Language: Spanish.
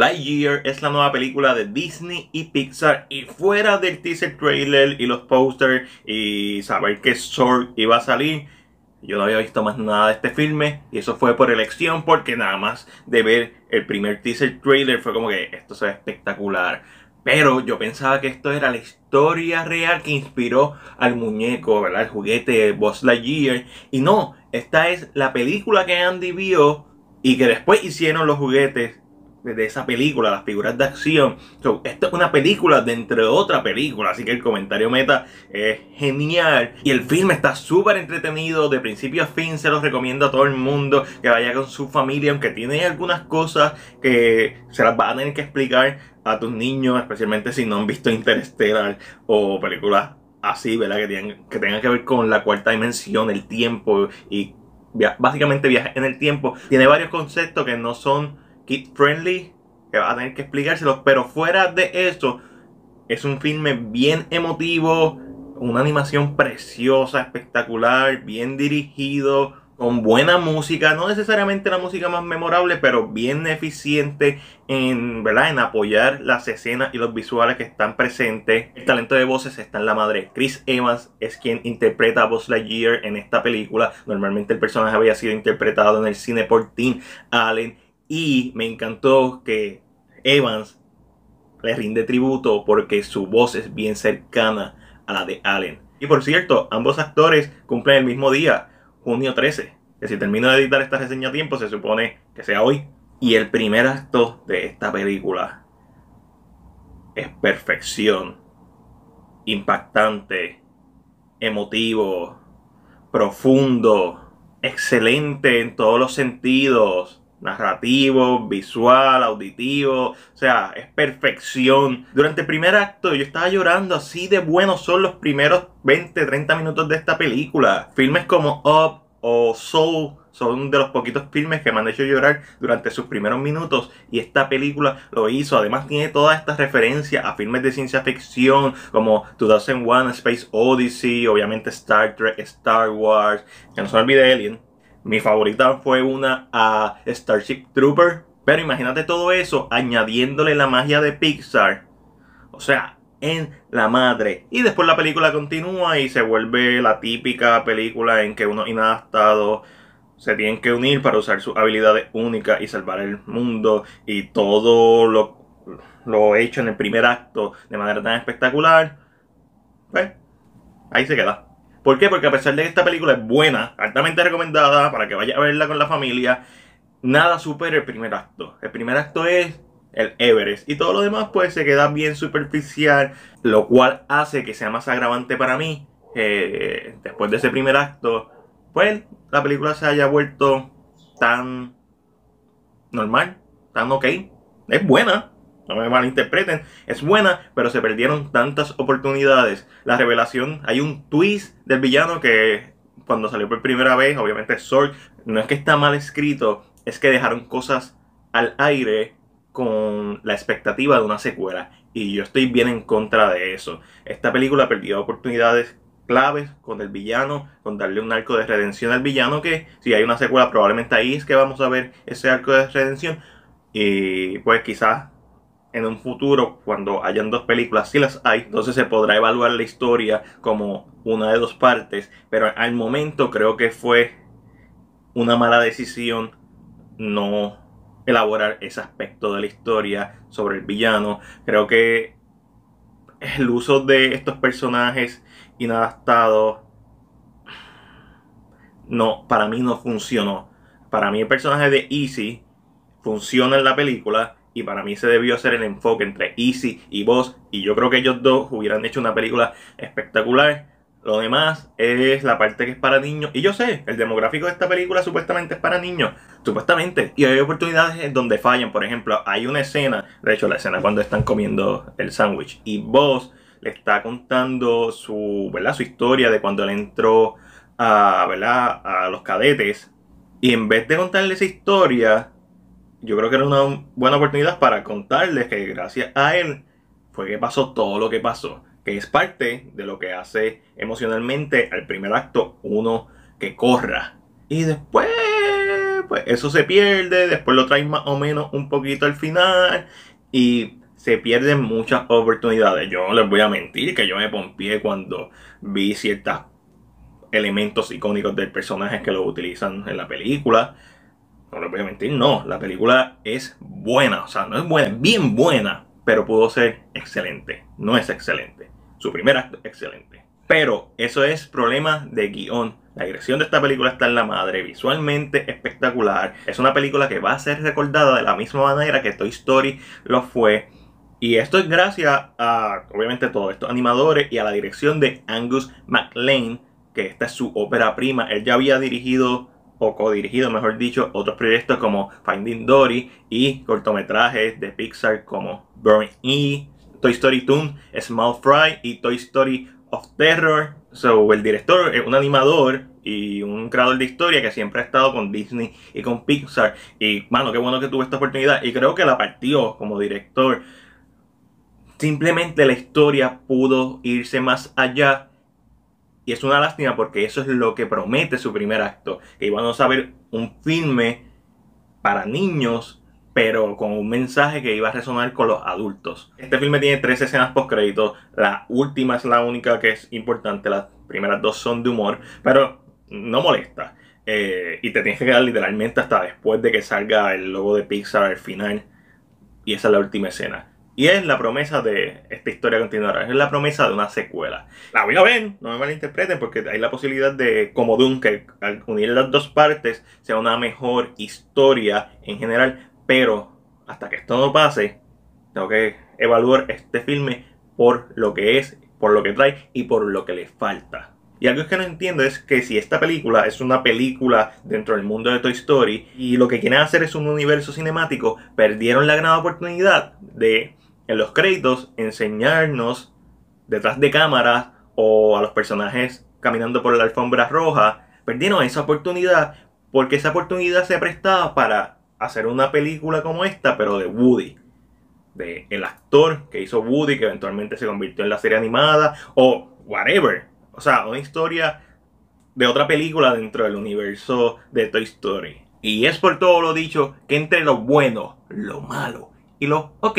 Lightyear es la nueva película de Disney y Pixar y fuera del teaser trailer y los posters y saber que Sword iba a salir, yo no había visto más nada de este filme y eso fue por elección porque nada más de ver el primer teaser trailer fue como que esto se ve espectacular. Pero yo pensaba que esto era la historia real que inspiró al muñeco, ¿verdad? El juguete de Buzz Lightyear. Y no, esta es la película que Andy vio y que después hicieron los juguetes de esa película, las figuras de acción. esto es una película dentro de otra película, así que el comentario meta es genial. Y el filme está súper entretenido, de principio a fin se los recomiendo a todo el mundo que vaya con su familia, aunque tiene algunas cosas que se las van a tener que explicar a tus niños, especialmente si no han visto Interstellar o películas así, ¿verdad? Que tengan que, tengan que ver con la cuarta dimensión, el tiempo y básicamente viaja en el tiempo. Tiene varios conceptos que no son kid friendly, que va a tener que explicárselo, pero fuera de eso, es un filme bien emotivo, una animación preciosa, espectacular, bien dirigido, con buena música, no necesariamente la música más memorable, pero bien eficiente en, ¿verdad? en apoyar las escenas y los visuales que están presentes. El talento de voces está en la madre. Chris Evans es quien interpreta a Buzz Lightyear en esta película. Normalmente el personaje había sido interpretado en el cine por Tim Allen y me encantó que Evans le rinde tributo porque su voz es bien cercana a la de Allen. Y por cierto, ambos actores cumplen el mismo día, junio 13. Que si termino de editar esta reseña a tiempo, se supone que sea hoy. Y el primer acto de esta película es perfección, impactante, emotivo, profundo, excelente en todos los sentidos narrativo, visual, auditivo, o sea, es perfección. Durante el primer acto yo estaba llorando, así de bueno son los primeros 20, 30 minutos de esta película. Filmes como Up o Soul son de los poquitos filmes que me han hecho llorar durante sus primeros minutos y esta película lo hizo. Además tiene todas estas referencias a filmes de ciencia ficción como 2001, Space Odyssey, obviamente Star Trek, Star Wars, que no se olvide Alien mi favorita fue una a Starship Trooper. Pero imagínate todo eso añadiéndole la magia de Pixar. O sea, en la madre. Y después la película continúa y se vuelve la típica película en que unos inadaptados se tienen que unir para usar sus habilidades únicas y salvar el mundo. Y todo lo, lo hecho en el primer acto de manera tan espectacular. Pues, ahí se queda. ¿Por qué? Porque a pesar de que esta película es buena, altamente recomendada para que vaya a verla con la familia, nada supera el primer acto. El primer acto es el Everest y todo lo demás pues se queda bien superficial, lo cual hace que sea más agravante para mí. Eh, después de ese primer acto, pues la película se haya vuelto tan normal, tan ok. Es buena, no me malinterpreten, es buena, pero se perdieron tantas oportunidades. La revelación, hay un twist del villano que cuando salió por primera vez, obviamente Sorg, no es que está mal escrito, es que dejaron cosas al aire con la expectativa de una secuela. Y yo estoy bien en contra de eso. Esta película perdió oportunidades claves con el villano, con darle un arco de redención al villano que si hay una secuela probablemente ahí es que vamos a ver ese arco de redención. Y pues quizás en un futuro, cuando hayan dos películas, si las hay, entonces se podrá evaluar la historia como una de dos partes, pero al momento creo que fue una mala decisión no elaborar ese aspecto de la historia sobre el villano. Creo que el uso de estos personajes inadaptados no, para mí no funcionó. Para mí el personaje de Easy funciona en la película, y para mí se debió hacer el enfoque entre Easy y Boss. Y yo creo que ellos dos hubieran hecho una película espectacular. Lo demás es la parte que es para niños. Y yo sé, el demográfico de esta película supuestamente es para niños. Supuestamente. Y hay oportunidades en donde fallan. Por ejemplo, hay una escena. De hecho, la escena cuando están comiendo el sándwich. Y Boss le está contando su, su historia de cuando él entró a, ¿verdad? a los cadetes. Y en vez de contarle esa historia, yo creo que era una buena oportunidad para contarles que gracias a él fue que pasó todo lo que pasó, que es parte de lo que hace emocionalmente al primer acto uno que corra. Y después, pues eso se pierde, después lo traen más o menos un poquito al final y se pierden muchas oportunidades. Yo no les voy a mentir que yo me pompié cuando vi ciertos elementos icónicos del personaje que lo utilizan en la película no no, la película es buena, o sea, no es buena, es bien buena, pero pudo ser excelente, no es excelente. Su primer acto excelente. Pero eso es problema de guión. La dirección de esta película está en la madre, visualmente espectacular. Es una película que va a ser recordada de la misma manera que Toy Story lo fue. Y esto es gracias a, obviamente, todos estos animadores y a la dirección de Angus McLean, que esta es su ópera prima. Él ya había dirigido o dirigido, mejor dicho, otros proyectos como Finding Dory y cortometrajes de Pixar como Burn E, Toy Story Toon, Small Fry y Toy Story of Terror. So, el director es un animador y un creador de historia que siempre ha estado con Disney y con Pixar. Y, mano, qué bueno que tuve esta oportunidad. Y creo que la partió como director. Simplemente la historia pudo irse más allá y es una lástima porque eso es lo que promete su primer acto. Que íbamos a ver un filme para niños, pero con un mensaje que iba a resonar con los adultos. Este filme tiene tres escenas post créditos. La última es la única que es importante. Las primeras dos son de humor, pero no molesta. Eh, y te tienes que quedar literalmente hasta después de que salga el logo de Pixar al final. Y esa es la última escena. Y es la promesa de esta historia continuará. Es la promesa de una secuela. La voy a ver, no me malinterpreten, porque hay la posibilidad de, como Doom, al unir las dos partes sea una mejor historia en general. Pero hasta que esto no pase, tengo que evaluar este filme por lo que es, por lo que trae y por lo que le falta. Y algo que no entiendo es que si esta película es una película dentro del mundo de Toy Story y lo que quieren hacer es un universo cinemático, perdieron la gran oportunidad de en los créditos enseñarnos detrás de cámaras o a los personajes caminando por la alfombra roja, perdieron esa oportunidad porque esa oportunidad se prestaba para hacer una película como esta, pero de Woody. De el actor que hizo Woody, que eventualmente se convirtió en la serie animada, o whatever. O sea, una historia de otra película dentro del universo de Toy Story. Y es por todo lo dicho que entre lo bueno, lo malo y lo ok,